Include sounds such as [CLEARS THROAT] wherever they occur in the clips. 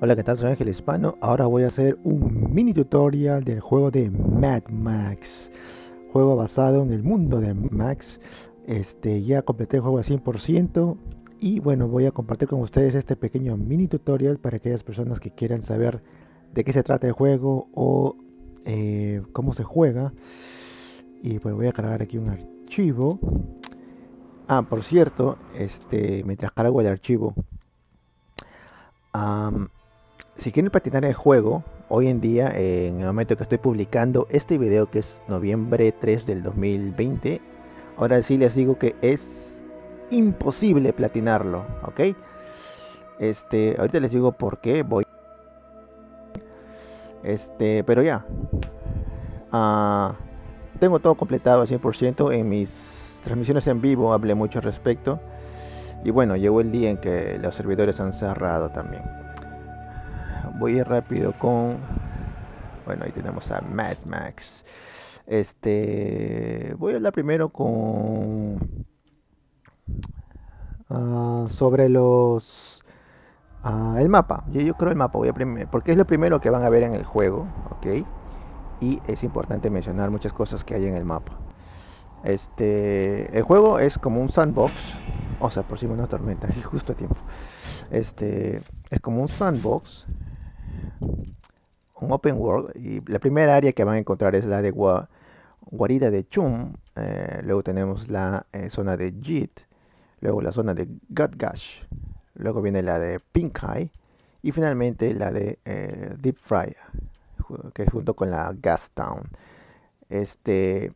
Hola, ¿qué tal? Soy Ángel Hispano. Ahora voy a hacer un mini tutorial del juego de Mad Max. Juego basado en el mundo de Max. Este, ya completé el juego al 100% y bueno, voy a compartir con ustedes este pequeño mini tutorial para aquellas personas que quieran saber de qué se trata el juego o eh, cómo se juega. Y pues voy a cargar aquí un archivo. Ah, por cierto, este, mientras cargo el archivo, Ah si quieren platinar el juego, hoy en día, en el momento que estoy publicando este video, que es noviembre 3 del 2020, ahora sí les digo que es imposible platinarlo, ¿ok? Este, ahorita les digo por qué voy. Este, pero ya. Ah, tengo todo completado al 100%. En mis transmisiones en vivo hablé mucho al respecto. Y bueno, llegó el día en que los servidores han cerrado también voy a ir rápido con. Bueno, ahí tenemos a Mad Max. Este. Voy a hablar primero con. Ah, sobre los. Ah, el mapa. Yo, creo el mapa, voy a porque es lo primero que van a ver en el juego, ¿ok? Y es importante mencionar muchas cosas que hay en el mapa. Este, el juego es como un sandbox, o sea, por si una tormenta, y [LAUGHS] justo a tiempo. Este, es como un sandbox un open world. Y la primera área que van a encontrar es la de Gua, Guarida de Chum. Eh, luego tenemos la eh, zona de Jit. Luego la zona de Gutgash. Luego viene la de Pink High. Y finalmente la de eh, Deep Fry. Que junto con la Gas Town. Este,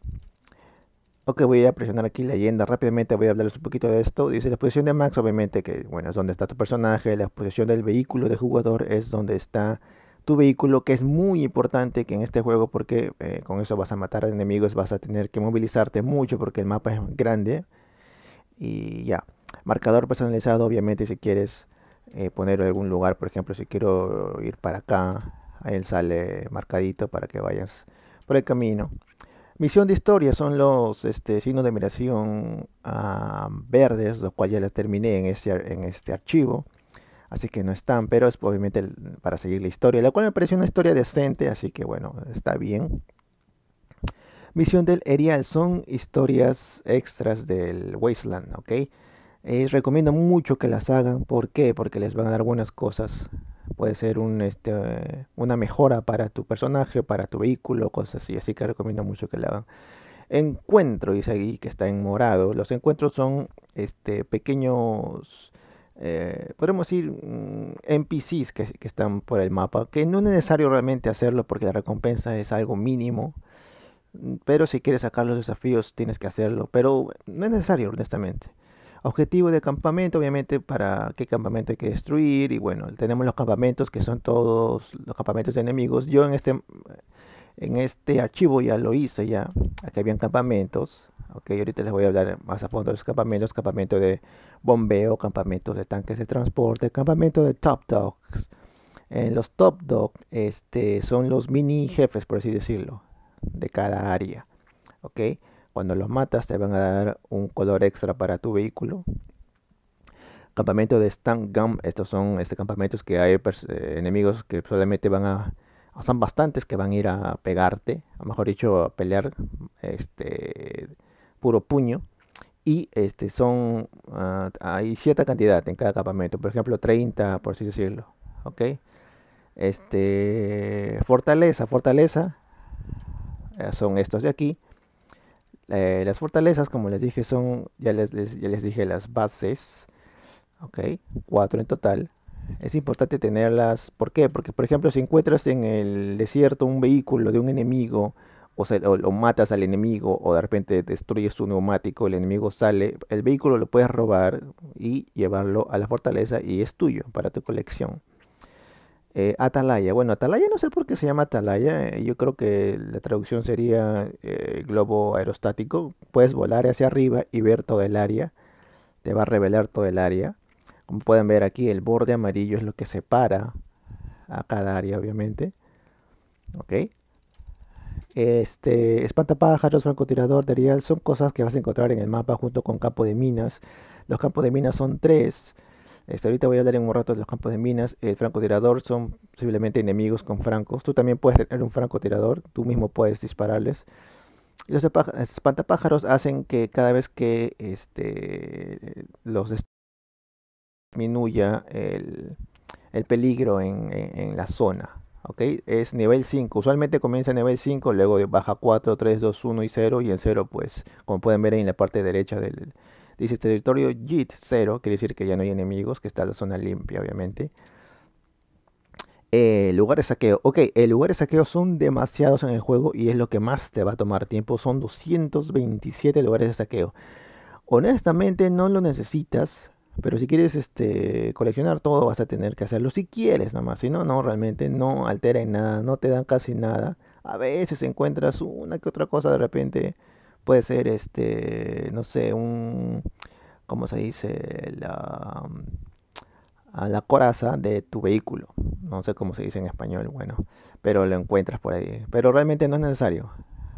Ok, voy a presionar aquí leyenda rápidamente, voy a hablarles un poquito de esto. Dice la posición de Max, obviamente, que bueno, es donde está tu personaje, la posición del vehículo de jugador es donde está tu vehículo, que es muy importante que en este juego, porque eh, con eso vas a matar a enemigos, vas a tener que movilizarte mucho porque el mapa es grande. Y ya, marcador personalizado, obviamente, si quieres eh, ponerlo en algún lugar, por ejemplo, si quiero ir para acá, ahí sale marcadito para que vayas por el camino. Misión de historia son los este, signos de admiración ah, verdes, los cuales ya las terminé en este, en este archivo. Así que no están, pero es obviamente para seguir la historia, la cual me pareció una historia decente, así que bueno, está bien. Misión del Erial son historias extras del Wasteland, ¿ok? Eh, recomiendo mucho que las hagan. ¿Por qué? Porque les van a dar buenas cosas puede ser este, una mejora para tu personaje, para tu vehículo, cosas así. Así que recomiendo mucho que la hagan. Encuentro, dice ahí que está en morado. Los encuentros son este, pequeños, eh, podemos decir, mm, NPCs que, están por el mapa, que no es necesario realmente hacerlo porque la recompensa es algo mínimo. Mm, pero si quieres sacar los desafíos, tienes que hacerlo. Pero no es necesario, honestamente. Objetivo de campamento, obviamente, para qué campamento hay que destruir. Y bueno, tenemos los campamentos que son todos los campamentos de enemigos. Yo en este, en este archivo ya lo hice, ya. Aquí habían campamentos. Ok, ahorita les voy a hablar más a fondo de los campamentos. Campamento de bombeo, campamentos de tanques de transporte, campamento de top dogs. En los top dogs este, son los mini jefes, por así decirlo, de cada área. ¿ok? Cuando los matas te van a dar un color extra para tu vehículo. Campamento de Stand Gum. Estos son este, campamentos que hay pues, eh, enemigos que solamente van a... Son bastantes que van a ir a pegarte. A mejor dicho, a pelear este, puro puño. Y este, son... Ah, hay cierta cantidad en cada campamento. Por ejemplo, 30, por así decirlo. ¿Ok? Este, fortaleza, fortaleza. Eh, son estos de aquí. Eh, las fortalezas, como les dije, son, ya les, ya les dije, las bases, ¿ok? Cuatro en total. Es importante tenerlas, ¿por qué? Porque, por ejemplo, si encuentras en el desierto un vehículo de un enemigo, o, sea, lo matas al enemigo, o de repente destruyes tu neumático, el enemigo sale, el vehículo lo puedes robar y llevarlo a la fortaleza y es tuyo para tu colección. Eh, Atalaya. Bueno, Atalaya no sé por qué se llama Atalaya. Eh, yo creo que la traducción sería eh, globo aerostático. Puedes volar hacia arriba y ver todo el área. Te va a revelar todo el área. Como pueden ver aquí, el borde amarillo es lo que separa a cada área, obviamente. Ok. Este, espantapájaros, francotirador, derial, son cosas que vas a encontrar en el mapa junto con campo de minas. Los campos de minas son tres. Este, ahorita voy a hablar en un rato de los campos de minas. El francotirador son posiblemente enemigos con francos. Tú también puedes tener un francotirador, tú mismo puedes dispararles. Los espantapájaros hacen que cada vez que este, los disminuya el, peligro en, la zona. Es nivel 5. Usualmente comienza en nivel 5, luego baja 4, 3, 2, 1 y 0. Y en 0, pues, como pueden ver en la parte derecha del, Dice este territorio JIT 0, quiere decir que ya no hay enemigos, que está la zona limpia, obviamente. Eh, lugares de saqueo. Ok, el lugares de saqueo son demasiados en el juego y es lo que más te va a tomar tiempo. Son 227 lugares de saqueo. Honestamente no lo necesitas, pero si quieres este, coleccionar todo vas a tener que hacerlo. Si quieres nada más, si no, no, realmente no altera en nada, no te dan casi nada. A veces encuentras una que otra cosa de repente puede ser este no sé un cómo se dice la a la coraza de tu vehículo no sé cómo se dice en español bueno pero lo encuentras por ahí pero realmente no es necesario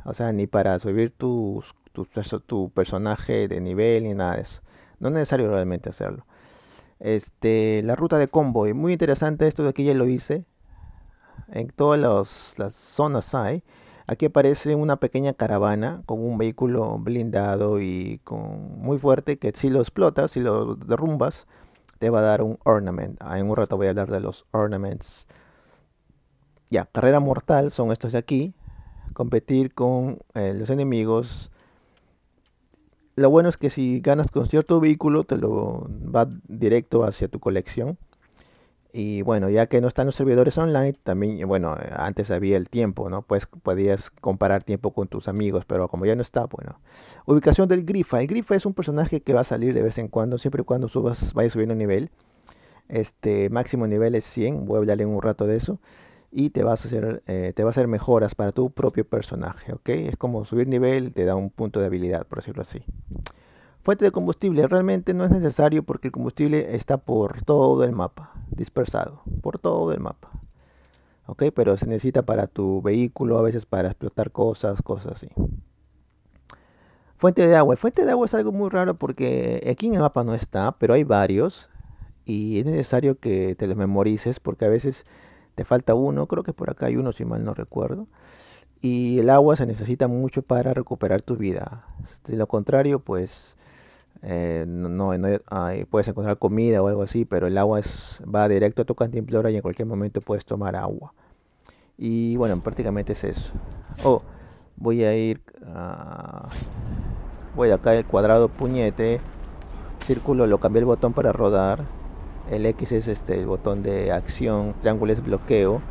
o sea ni para subir tus, tu, personaje de nivel ni nada de eso no es necesario realmente hacerlo este la ruta de convoy muy interesante esto de aquí ya lo hice en todas las, las zonas hay Aquí aparece una pequeña caravana con un vehículo blindado y con muy fuerte que si lo explotas, si lo derrumbas, te va a dar un ornament. Ah, en un rato voy a hablar de los ornaments. Ya, carrera mortal son estos de aquí. Competir con eh, los enemigos. Lo bueno es que si ganas con cierto vehículo, te lo va directo hacia tu colección. Y bueno, ya que no están los servidores online, también, eh, bueno, eh, antes había el tiempo, ¿no? Pues podías comparar tiempo con tus amigos, pero como ya no está, bueno. Ubicación del Grifa. El Grifa es un personaje que va a salir de vez en cuando, siempre y cuando subas, vayas subiendo nivel. Este máximo nivel es 100, voy a hablar en un rato de eso. Y te vas a hacer, eh, te va a hacer mejoras para tu propio personaje, ¿ok? Es como subir nivel, te da un punto de habilidad, por decirlo así. Fuente de combustible. Realmente no es necesario porque el combustible está por todo el mapa, dispersado, por todo el mapa. ¿Ok? Pero se necesita para tu vehículo, a veces para explotar cosas, cosas así. Fuente de agua. Fuente de agua es algo muy raro porque aquí en el mapa no está, pero hay varios. Y es necesario que te los memorices porque a veces te falta uno. Creo que por acá hay uno, si mal no recuerdo. Y el agua se necesita mucho para recuperar tu vida. De lo contrario, pues eh, no, hay, puedes encontrar comida o algo así, pero el agua es, va directo a tu cantimplora y en cualquier momento puedes tomar agua. Y bueno, prácticamente es eso. Oh, voy a ir a... Ah, voy acá el cuadrado puñete. Círculo, lo cambié el botón para rodar. El X es este, el botón de acción. Triángulo es bloqueo.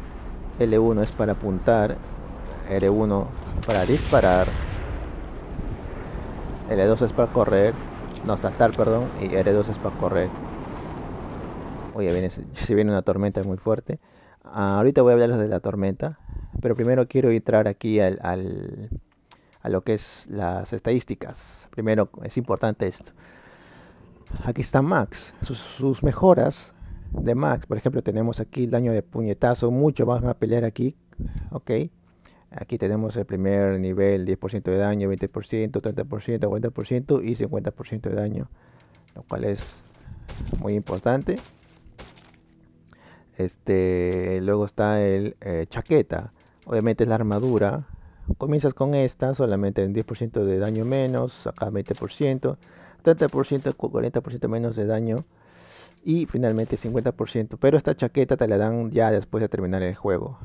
L1 es para apuntar. R1 para disparar. L2 es para correr no, saltar, perdón, y r es para correr. Oye, viene, si [LAUGHS] viene una tormenta muy fuerte. Ah, ahorita voy a hablarles de la tormenta, pero primero quiero entrar aquí al, a lo que es las estadísticas. Primero, es importante esto. Aquí está Max, sus, mejoras de Max. Por ejemplo, tenemos aquí el daño de puñetazo, mucho van a pelear aquí, ok. Aquí tenemos el primer nivel, 10% de daño, 20%, 30%, 40% y 50% de daño. Lo cual es muy importante. Este, luego está el eh, chaqueta. Obviamente es la armadura. Comienzas con esta, solamente en 10% de daño menos, acá 20%, 30%, 40% menos de daño y finalmente 50%. Pero esta chaqueta te la dan ya después de terminar el juego.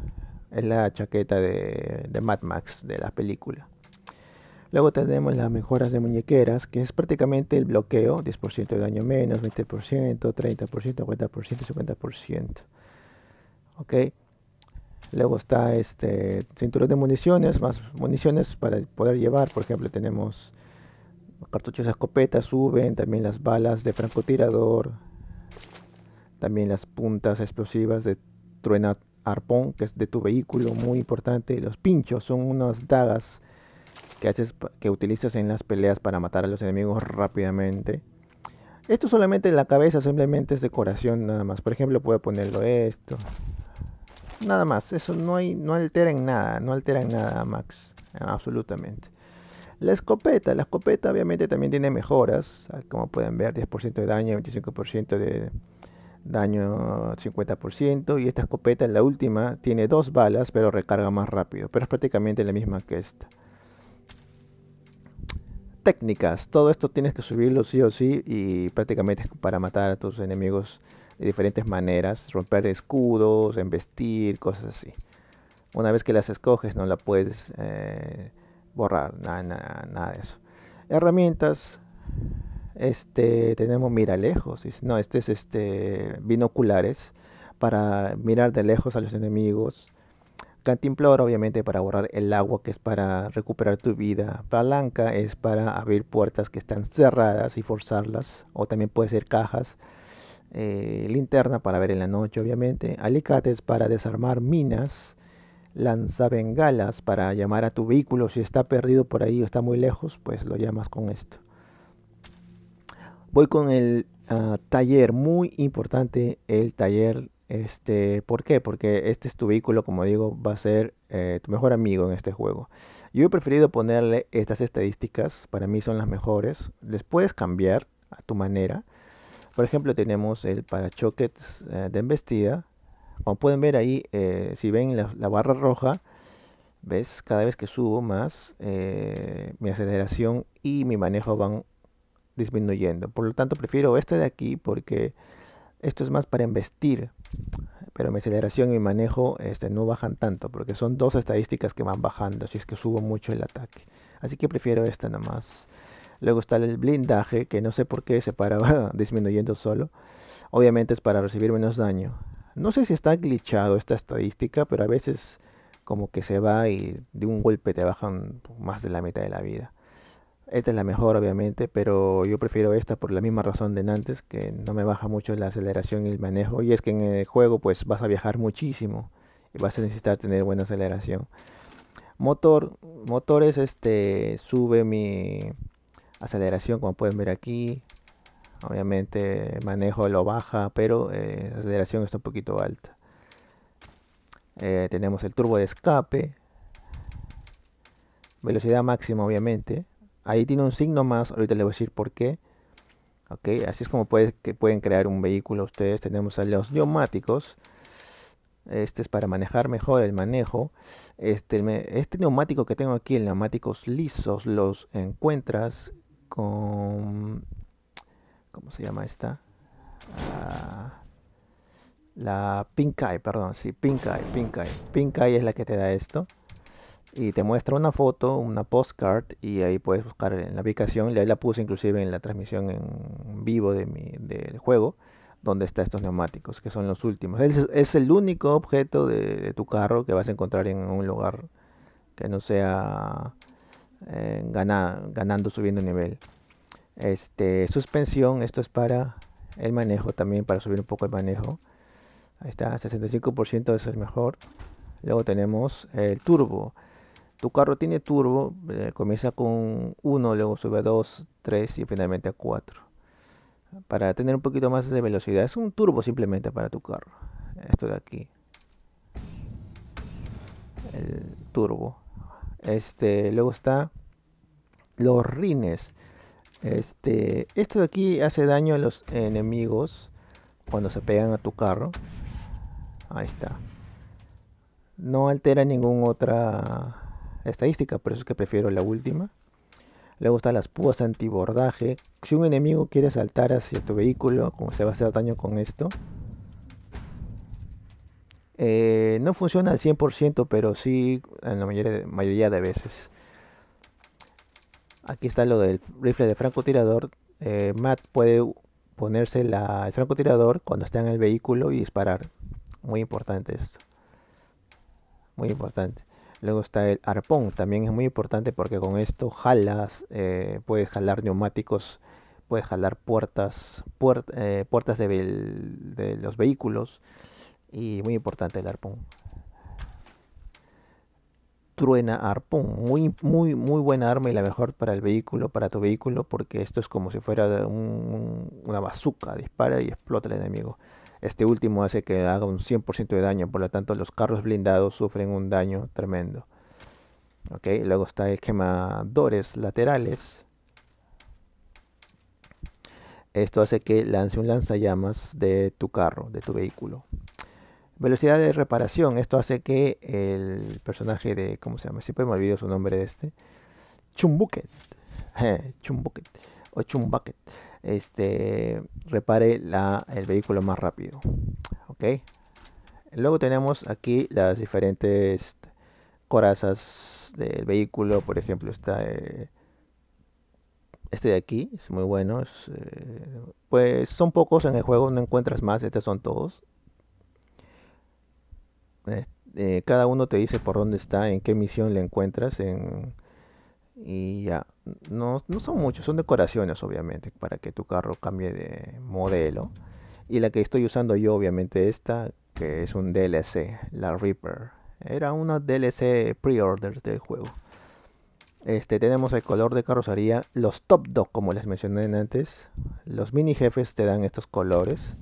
Es la chaqueta de, de Mad Max de la película. Luego tenemos las mejoras de muñequeras, que es prácticamente el bloqueo, 10% de daño menos, 20%, 30%, 40%, 50%. Ok. Luego está este cinturón de municiones, más municiones para poder llevar. Por ejemplo, tenemos cartuchos de escopeta, suben, también las balas de francotirador, también las puntas explosivas de truena arpón, que es de tu vehículo, muy importante. Los pinchos son unas dagas que, haces, que utilizas en las peleas para matar a los enemigos rápidamente. Esto solamente en la cabeza, simplemente es decoración nada más. Por ejemplo, puedo ponerlo esto. Nada más, eso no hay, no en nada, no en nada Max, absolutamente. La escopeta, la escopeta obviamente también tiene mejoras, como pueden ver, 10% de daño, 25% de daño 50%, y esta escopeta, en la última, tiene dos balas, pero recarga más rápido, pero es prácticamente la misma que esta. Técnicas, todo esto tienes que subirlo sí o sí, y prácticamente es para matar a tus enemigos de diferentes maneras, romper escudos, embestir, cosas así. Una vez que las escoges, no la puedes eh, borrar, nada de eso. Herramientas, este, tenemos lejos, no, este es este, binoculares para mirar de lejos a los enemigos. Cantimplora, obviamente, para borrar el agua, que es para recuperar tu vida. Palanca es para abrir puertas que están cerradas y forzarlas. O también puede ser cajas. Eh, linterna para ver en la noche, obviamente. Alicates para desarmar minas. bengalas para llamar a tu vehículo. Si está perdido por ahí o está muy lejos, pues lo llamas con esto. Voy con el ah, taller, muy importante el taller. Este, ¿Por qué? Porque este es tu vehículo, como digo, va a ser eh, tu mejor amigo en este juego. Yo he preferido ponerle estas estadísticas, para mí son las mejores. Les puedes cambiar a tu manera. Por ejemplo, tenemos el parachoques eh, de embestida. Como pueden ver ahí, eh, si ven la, la, barra roja, ves, cada vez que subo más, mi aceleración y mi manejo van disminuyendo. Por lo tanto, prefiero este de aquí porque esto es más para investir. Pero mi aceleración y manejo este, no bajan tanto porque son dos estadísticas que van bajando si es que subo mucho el ataque. Así que prefiero esta nomás. Luego está el blindaje que no sé por qué se paraba [LAUGHS] disminuyendo solo. Obviamente es para recibir menos daño. No sé si está glitchado esta estadística, pero a veces como que se va y de un golpe te bajan más de la mitad de la vida. Esta es la mejor obviamente, pero yo prefiero esta por la misma razón de antes, que no me baja mucho la aceleración y el manejo. Y es que en el juego pues vas a viajar muchísimo y vas a necesitar tener buena aceleración. Motor, motores, este sube mi aceleración como pueden ver aquí. Obviamente manejo lo baja, pero eh, la aceleración está un poquito alta. Eh, tenemos el turbo de escape. Velocidad máxima obviamente. Ahí tiene un signo más, ahorita les voy a decir por qué. Okay, así es como pueden crear un vehículo ustedes. Tenemos a los neumáticos. Este es para manejar mejor el manejo. Este, este neumático que tengo aquí, el neumáticos lisos, los encuentras con... ¿Cómo se llama esta? Ah, la Pink Eye, perdón, sí, Pink Eye, Pink Eye. Pink Eye es la que te da esto y te muestra una foto, una postcard y ahí puedes buscar en la aplicación, ahí la puse inclusive en la transmisión en vivo del juego, donde están estos neumáticos, que son los últimos. Es, el único objeto de, tu carro que vas a encontrar en un lugar que no sea eh, ganando, subiendo nivel. Este, suspensión, esto es para el manejo también, para subir un poco el manejo. Ahí está, 65% es el mejor. Luego tenemos el turbo tu carro tiene turbo, eh, comienza con 1, luego sube a 2, 3 y finalmente a 4. Para tener un poquito más de velocidad. Es un turbo simplemente para tu carro. Esto de aquí. El turbo. Este, luego está los rines. Este, esto de aquí hace daño a los enemigos cuando se pegan a tu carro. Ahí está. No altera ningún otra estadística, por eso es que prefiero la última. Luego están las púas antibordaje. Si un enemigo quiere saltar hacia tu vehículo, como se va a hacer daño con esto. Eh, no funciona al 100%, pero sí en la mayoría, mayoría de veces. Aquí está lo del rifle de francotirador. Eh, Matt puede ponerse la, el francotirador cuando está en el vehículo y disparar. Muy importante esto. Muy importante. Luego está el arpón, también es muy importante porque con esto jalas, eh, puedes jalar neumáticos, puedes jalar puertas, eh, puertas de, los vehículos. Y muy importante el arpón. Truena arpón, muy, muy, muy buena arma y la mejor para el vehículo, para tu vehículo, porque esto es como si fuera una bazooka, dispara y explota el enemigo. Este último hace que haga un 100% de daño, por lo tanto los carros blindados sufren un daño tremendo. Okay, luego está el quemadores laterales. Esto hace que lance un lanzallamas de tu carro, de tu vehículo. Velocidad de reparación. Esto hace que el personaje de... ¿Cómo se llama? Siempre me olvido su nombre de este. Chumbucket. [LAUGHS] Chumbucket. O Chumbucket este, repare la, el vehículo más rápido. Luego tenemos aquí las diferentes corazas del vehículo. Por ejemplo, está eh, este de aquí, es muy bueno. Eh, pues son pocos en el juego, no encuentras más. Estos son todos. Eh, cada uno te dice por dónde está, en qué misión le encuentras. En, y ya no, son muchos, son decoraciones obviamente para que tu carro cambie de modelo. Y la que estoy usando yo obviamente esta, que es un DLC, la Reaper. Era una DLC pre-order del juego. Este, tenemos el color de carrocería, los top 2 como les mencioné antes. Los mini jefes te dan estos colores.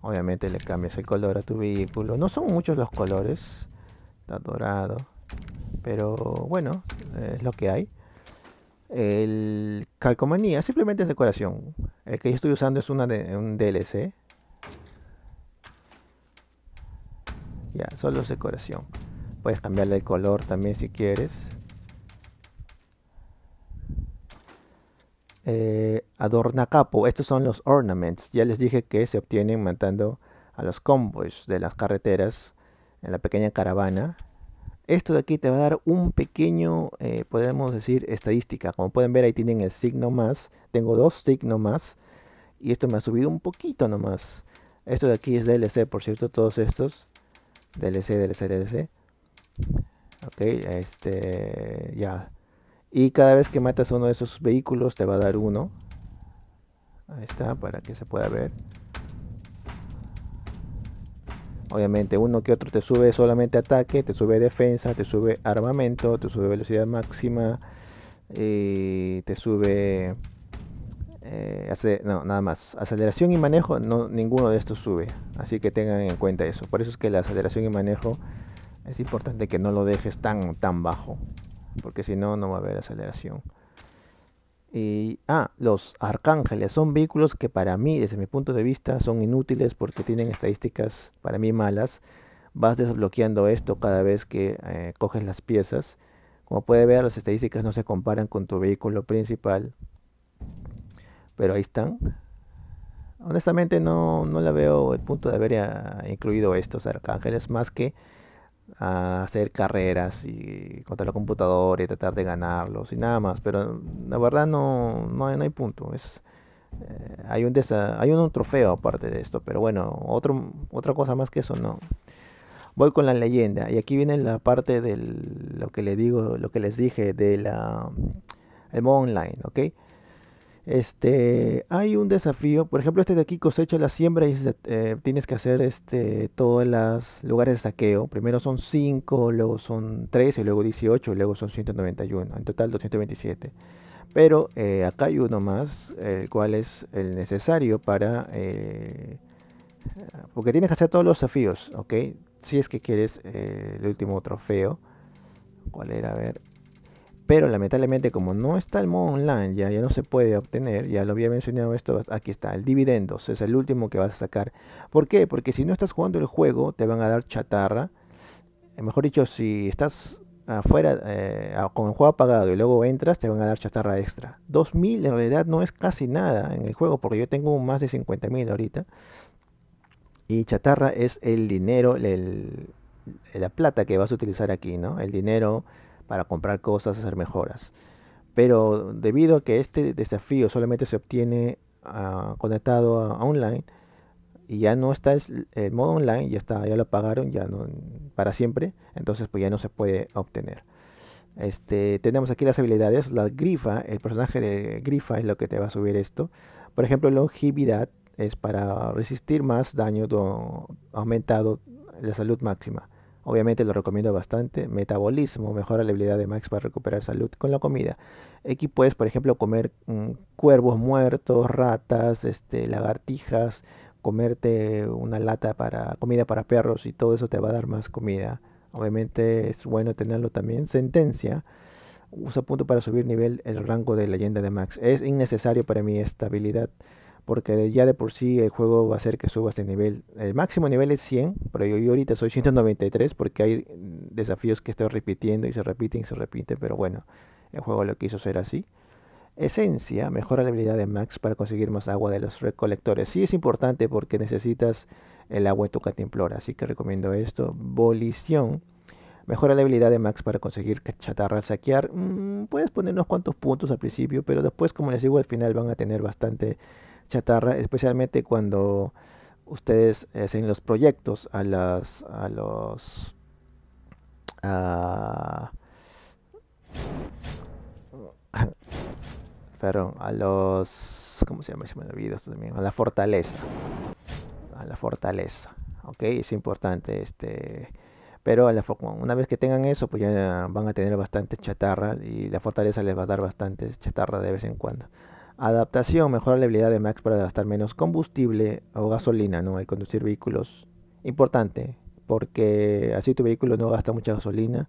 Obviamente le cambias el color a tu vehículo. No son muchos los colores. Está dorado. Pero bueno, es lo que hay. El calcomanía simplemente es decoración. El que yo estoy usando es una de, un DLC. Ya, solo es decoración. Puedes cambiarle el color también si quieres. Eh, adorna capo. Estos son los ornaments. Ya les dije que se obtienen matando a los convoys de las carreteras en la pequeña caravana. Esto de aquí te va a dar un pequeño, eh, podemos decir, estadística. Como pueden ver, ahí tienen el signo más. Tengo dos signos más. Y esto me ha subido un poquito nomás. Esto de aquí es DLC, por cierto, todos estos. DLC, DLC, DLC. Ok, este, ya. Y cada vez que matas uno de esos vehículos te va a dar uno. Ahí está, para que se pueda ver. Obviamente uno que otro te sube solamente ataque, te sube defensa, te sube armamento, te sube velocidad máxima, y eh, te sube... Eh, no, nada más. Aceleración y manejo, no, ninguno de estos sube. Así que tengan en cuenta eso. Por eso es que la aceleración y manejo es importante que no lo dejes tan, tan bajo. Porque si no, no va a haber aceleración. Y, ah, los arcángeles son vehículos que para mí, desde mi punto de vista, son inútiles porque tienen estadísticas para mí malas. Vas desbloqueando esto cada vez que eh, coges las piezas. Como puede ver, las estadísticas no se comparan con tu vehículo principal. Pero ahí están. Honestamente no, no la veo el punto de haber ah, incluido estos arcángeles más que a hacer carreras y contra la computadora y tratar de ganarlos y nada más. Pero la verdad no, no, hay punto. Es, eh, hay, un hay un, trofeo aparte de esto, pero bueno, otro, otra cosa más que eso no. Voy con la leyenda y aquí viene la parte de lo que les digo, lo que les dije de la el modo online, ¿ok? Este, hay un desafío, por ejemplo, este de aquí cosecha la siembra y eh, tienes que hacer este, todos los lugares de saqueo. Primero son 5, luego son 13, luego 18, luego son 191, en total 227. Pero eh, acá hay uno más, el cual es el necesario para... Eh, porque tienes que hacer todos los desafíos, ¿ok? Si es que quieres el último trofeo. ¿Cuál era? A ver, pero lamentablemente como no está el modo online, ya, ya no se puede obtener, ya lo había mencionado esto, aquí está, el dividendos, es el último que vas a sacar. ¿Por qué? Porque si no estás jugando el juego, te van a dar chatarra. Eh, mejor dicho, si estás afuera eh, con el juego apagado y luego entras, te van a dar chatarra extra. 2000 en realidad no es casi nada en el juego, porque yo tengo más de 50.000 ahorita. Y chatarra es el dinero, la plata que vas a utilizar aquí, ¿no? El dinero para comprar cosas, hacer mejoras. Pero debido a que este desafío solamente se obtiene ah, conectado a, online y ya no está el, modo online, ya está, ya lo pagaron ya para siempre, entonces pues ya no se puede obtener. Este, tenemos aquí las habilidades, la grifa, el personaje de grifa es lo que te va a subir esto. Por ejemplo, longevidad es para resistir más daño aumentado, la salud máxima. Obviamente lo recomiendo bastante. Metabolismo, mejora la habilidad de Max para recuperar salud con la comida. Aquí puedes, por ejemplo, comer mm, cuervos muertos, ratas, este, lagartijas, comerte una lata para comida para perros y todo eso te va a dar más comida. Obviamente es bueno tenerlo también. Sentencia. Usa punto para subir nivel el rango de leyenda de Max. Es innecesario para mi estabilidad porque ya de por sí el juego va a hacer que subas el nivel. El máximo nivel es 100, pero yo, ahorita soy 193 porque hay mm, desafíos que estoy repitiendo y se repiten y se repiten, pero bueno, el juego lo quiso ser así. Esencia, mejora la habilidad de Max para conseguir más agua de los recolectores. Sí es importante porque necesitas el agua de tu catimplora. así que recomiendo esto. Bolición. mejora la habilidad de Max para conseguir chatarra al saquear. Mm, puedes poner unos cuantos puntos al principio, pero después, como les digo, al final van a tener bastante chatarra, especialmente cuando ustedes hacen los proyectos a las a los a, [LAUGHS] perdón, a los ¿cómo se llama? Se me a la fortaleza. A la fortaleza. Ok, es importante este pero a la, una vez que tengan eso, pues ya van a tener bastante chatarra y la fortaleza les va a dar bastante chatarra de vez en cuando. Adaptación, mejora la habilidad de Max para gastar menos combustible o gasolina, ¿no? Al conducir vehículos. Importante, porque así tu vehículo no gasta mucha gasolina.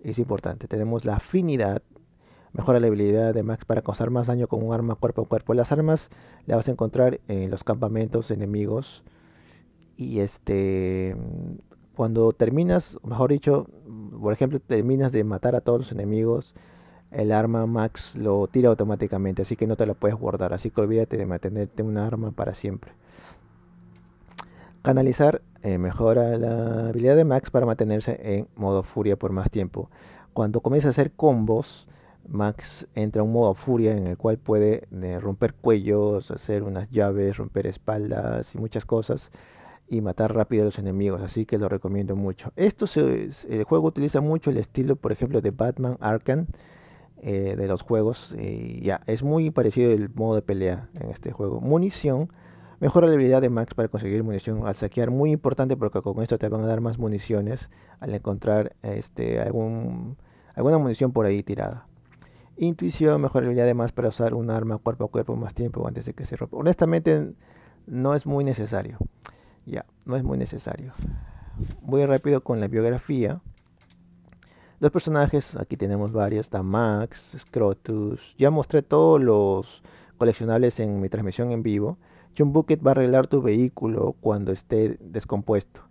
Es importante. Tenemos la afinidad, mejora la habilidad de Max para causar más daño con un arma cuerpo a cuerpo. Las armas las vas a encontrar en los campamentos enemigos. Y este, cuando terminas, mejor dicho, por ejemplo, terminas de matar a todos los enemigos el arma Max lo tira automáticamente, así que no te la puedes guardar, así que olvídate de mantenerte un arma para siempre. Canalizar eh, mejora la habilidad de Max para mantenerse en modo furia por más tiempo. Cuando comienza a hacer combos, Max entra en un modo furia en el cual puede eh, romper cuellos, hacer unas llaves, romper espaldas y muchas cosas y matar rápido a los enemigos, así que lo recomiendo mucho. Esto el juego utiliza mucho el estilo, por ejemplo, de Batman Arkham, eh, de los juegos. Eh, ya, es muy parecido el modo de pelea en este juego. Munición. Mejora la habilidad de Max para conseguir munición al saquear. Muy importante porque con esto te van a dar más municiones al encontrar este, algún, alguna munición por ahí tirada. Intuición, la habilidad de Max para usar un arma cuerpo a cuerpo más tiempo antes de que se rompa. Honestamente, no es muy necesario. Ya, no es muy necesario. Voy rápido con la biografía. Los personajes, aquí tenemos varios, está Max, Scrotus. Ya mostré todos los coleccionables en mi transmisión en vivo. John Bucket va a arreglar tu vehículo cuando esté descompuesto.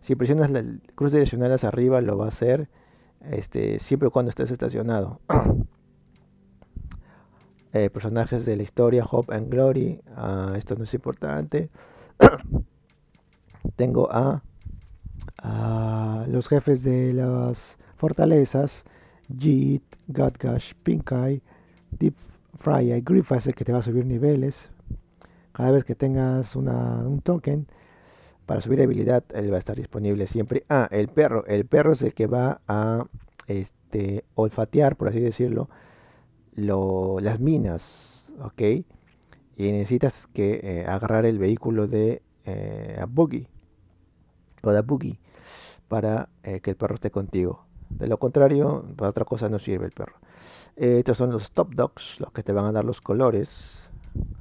Si presionas la cruz direccional hacia arriba, lo va a hacer este, siempre cuando estés estacionado. [CLEARS THROAT] Eh, personajes de la historia, Hope and Glory. Ah, esto no es importante. [CLEARS THROAT] Tengo a los jefes de las fortalezas, JIT, Pink Pinkai, Deep Fry, es el que te va a subir niveles. Cada vez que tengas una, un token para subir habilidad, él va a estar disponible siempre. Ah, el perro. El perro es el que va a este, olfatear, por así decirlo, las minas. ¿Ok? Y necesitas que eh, agarrar el vehículo de eh, o de Boogie para eh, que el perro esté contigo. De lo contrario, para otra cosa no sirve el perro. Eh, estos son los top dogs, los que te van a dar los colores.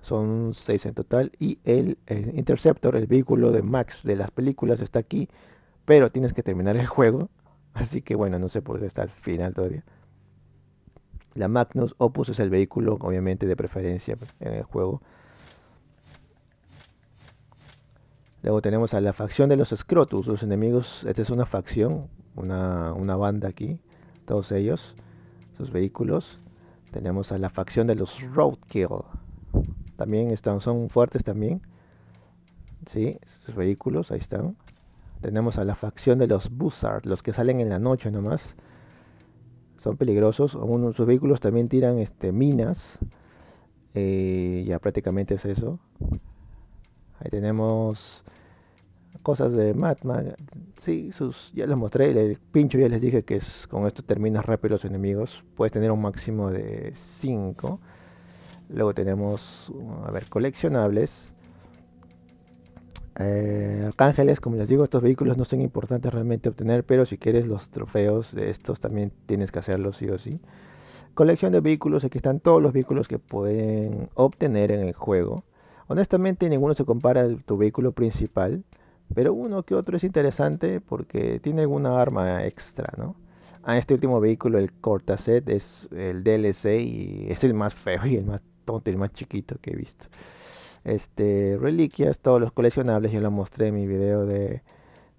Son 6 en total. Y el, Interceptor, el vehículo de Max de las películas, está aquí. Pero tienes que terminar el juego. Así que bueno, no sé por qué está al final todavía. La Magnus Opus es el vehículo, obviamente, de preferencia en el juego. Luego tenemos a la facción de los Scrotus, los enemigos, esta es una facción, una, banda aquí, todos ellos, sus vehículos. Tenemos a la facción de los Roadkill, también están, son fuertes también, sí, sus vehículos, ahí están. Tenemos a la facción de los Buzzard, los que salen en la noche nomás, son peligrosos, Uno, sus vehículos también tiran este, minas, eh, ya prácticamente es eso. Ahí tenemos cosas de Madman. Sí, sus, ya les mostré. El pincho ya les dije que con esto terminas rápido los enemigos. Puedes tener un máximo de 5. Luego tenemos, a ver, coleccionables. Eh, arcángeles, como les digo, estos vehículos no son importantes realmente obtener, pero si quieres los trofeos de estos también tienes que hacerlos sí o sí. Colección de vehículos, aquí están todos los vehículos que pueden obtener en el juego. Honestamente ninguno se compara a tu vehículo principal, pero uno que otro es interesante porque tiene alguna arma extra, ¿no? A este último vehículo, el cortaset es el DLC y es el más feo y el más tonto y el más chiquito que he visto. Este, reliquias, todos los coleccionables, yo lo mostré en mi video de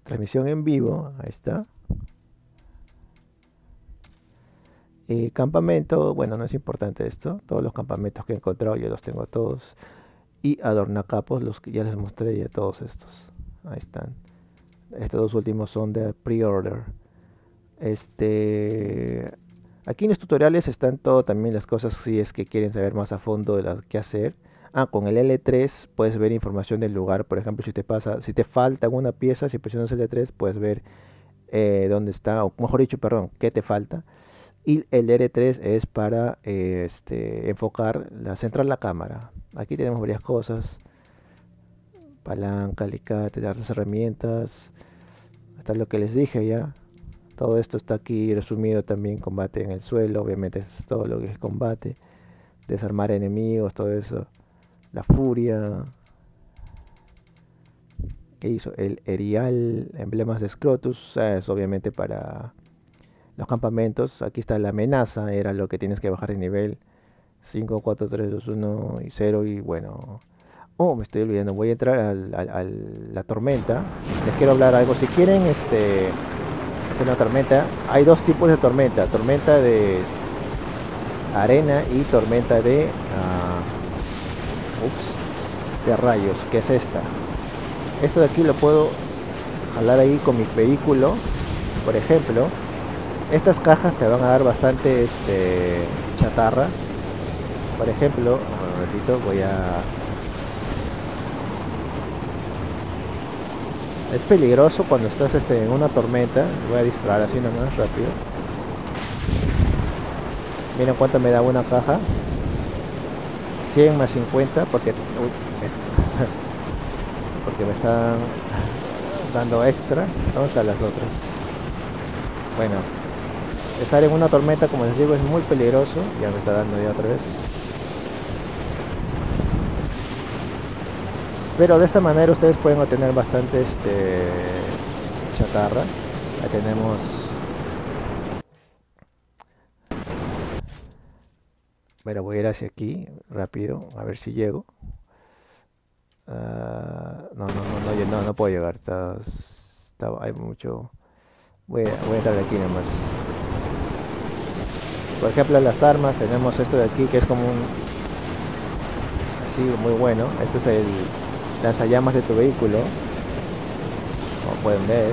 transmisión en vivo, ahí está. Y eh, campamento, bueno, no es importante esto, todos los campamentos que he encontrado yo los tengo todos y adornacapos, los que ya les mostré ya todos estos. Ahí están. Estos dos últimos son de pre-order. Este, aquí en los tutoriales están todo también las cosas si es que quieren saber más a fondo de las que hacer. Ah, con el L3 puedes ver información del lugar. Por ejemplo, si te pasa, si te falta alguna pieza, si presionas L3 puedes ver eh, dónde está, o mejor dicho, perdón, qué te falta y el R3 es para eh, este, enfocar, centrar la cámara. Aquí tenemos varias cosas. Palanca, alicate, las herramientas. Hasta lo que les dije ya. Todo esto está aquí resumido también, combate en el suelo, obviamente es todo lo que es combate. Desarmar enemigos, todo eso. La furia. ¿Qué hizo? El erial, emblemas de Scrotus, es obviamente para los campamentos. Aquí está la amenaza, era lo que tienes que bajar de nivel. 5, 4, 3, 2, 1 y 0 y bueno... Oh, me estoy olvidando, voy a entrar a la tormenta. Les quiero hablar algo. Si quieren este, es una tormenta, hay dos tipos de tormenta. Tormenta de arena y tormenta de... Ah, de rayos, que es esta. Esto de aquí lo puedo jalar ahí con mi vehículo, por ejemplo. Estas cajas te van a dar bastante este, chatarra. Por ejemplo, un ratito voy a... Es peligroso cuando estás este, en una tormenta. Voy a disparar así nomás, rápido. Miren cuánto me da una caja. 100 más 50 porque... [LAUGHS] porque me están dando extra. vamos a las otras? Bueno, Estar en una tormenta, como les digo, es muy peligroso. Ya me está dando ya otra vez. Pero de esta manera ustedes pueden obtener bastante este, chatarra. Ya tenemos... Bueno, voy a ir hacia aquí rápido, a ver si llego. Ah, no, no, no, no, no, no puedo llegar. Está, hay mucho... Voy a, voy a entrar aquí nomás. Por ejemplo, las armas, tenemos esto de aquí que es como un... Sí, muy bueno. Esto es el lanzallamas de tu vehículo. Como pueden ver.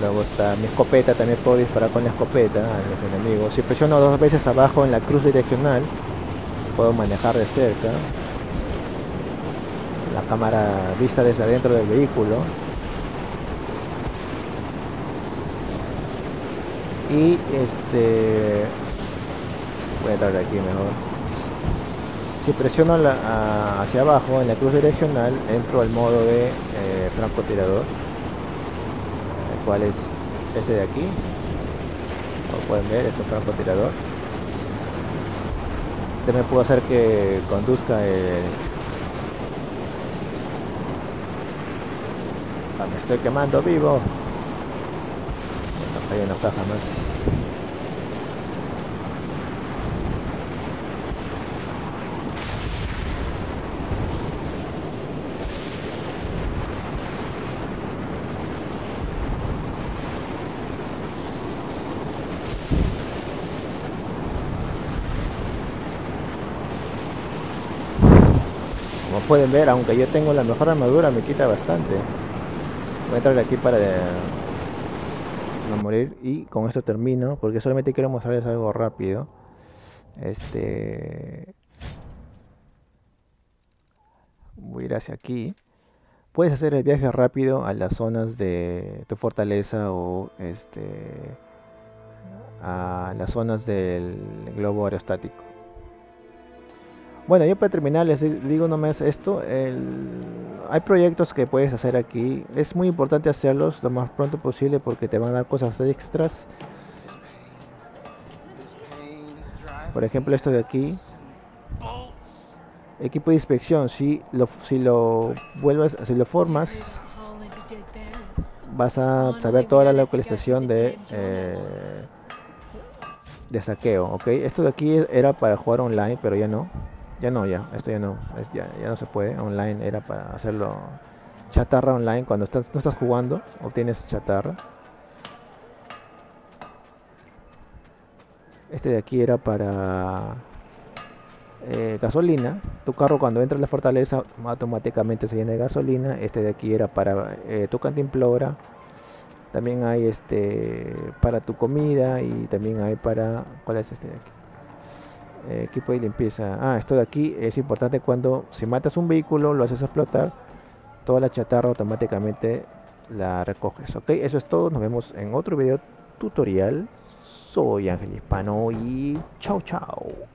Luego está mi escopeta, también puedo disparar con la escopeta a los enemigos. Si presiono dos veces abajo en la cruz direccional, puedo manejar de cerca. La cámara vista desde adentro del vehículo. Y este. Voy a entrar aquí mejor. Si presiono hacia abajo en la cruz direccional, entro al modo de eh, francotirador, el cual es este de aquí. Como pueden ver, es un francotirador. me puedo hacer que conduzca el... Ah, me estoy quemando vivo. Hay una caja más. Como pueden ver, aunque yo tengo la mejor armadura, me quita bastante. Voy a entrar aquí para eh, morir. Y con esto termino, porque solamente quiero mostrarles algo rápido. Este. Voy a ir hacia aquí. Puedes hacer el viaje rápido a las zonas de tu fortaleza o este a las zonas del globo aerostático. Bueno, yo para terminar les digo nomás esto. Hay proyectos que puedes hacer aquí. Es muy importante hacerlos lo más pronto posible porque te van a dar cosas extras. Por ejemplo, esto de aquí. Equipo de inspección. Si lo, si lo vuelves, si lo formas, vas a saber toda la localización de eh, de saqueo, ¿ok? Esto de aquí era para jugar online, pero ya no ya no, ya, esto ya no, ya, no se puede. Online era para hacerlo chatarra online. Cuando estás, no estás jugando, obtienes chatarra. Este de aquí era para eh, gasolina. Tu carro cuando entra en la fortaleza automáticamente se llena de gasolina. Este de aquí era para eh, tu cantimplora. También hay este para tu comida y también hay para... ¿Cuál es este de aquí? Eh, equipo de limpieza. Ah, esto de aquí es importante cuando si matas un vehículo, lo haces explotar, toda la chatarra automáticamente la recoges. Ok, eso es todo. Nos vemos en otro video tutorial. Soy Ángel Hispano y chao chao.